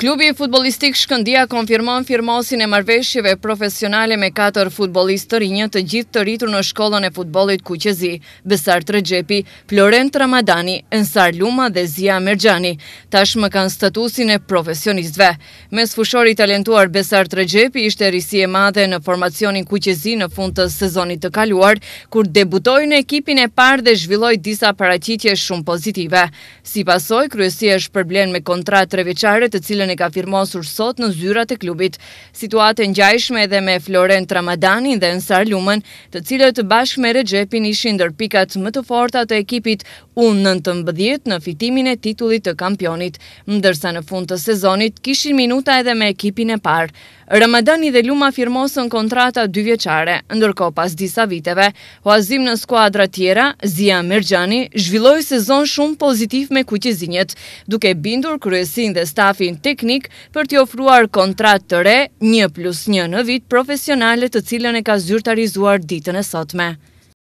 Klubi futbolistik Shkëndia konfirmon firmosin e marveshjeve profesionale me 4 futbolistër të rinjë të gjithë të rritur në shkollën e futbolit Kuqezi, Besar Trëgjepi, Florent Ramadani, Ensar Luma dhe Zia Mergjani. Tash më kanë statusin e profesionistve. Mes fushori talentuar Besar Trëgjepi ishte risi e madhe në formacionin Kuqezi në fund të sezonit të kaluar, kur debutoj në ekipin e par dhe zhvilloj disa paracitje shumë pozitive. Si pasoj, kryesia është përblen me kontrat të të cilën e ka firmosur sot në zyrat e klubit. Situate njajshme edhe me Florent Tramadani dhe Nsar Lumen, të cilët bashkë me Regepin ishin dërpikat më të forta të ekipit 19 mbëdhjet në fitimin e titullit të kampionit, ndërsa në fund të sezonit kishin minuta edhe me ekipin e parë. Ramadani dhe Luma firmosën kontrata dy vjeqare, ndërko pas disa viteve, hoazim në skuadra tjera, Zia Mirgjani zhvilloj sezon shumë pozitiv me kuqizinjet, duke bindur kryesin dhe stafin teknik për t'i ofruar kontrat të re, një plus një në vit profesionalet të cilën e ka zyrtarizuar ditën e sotme.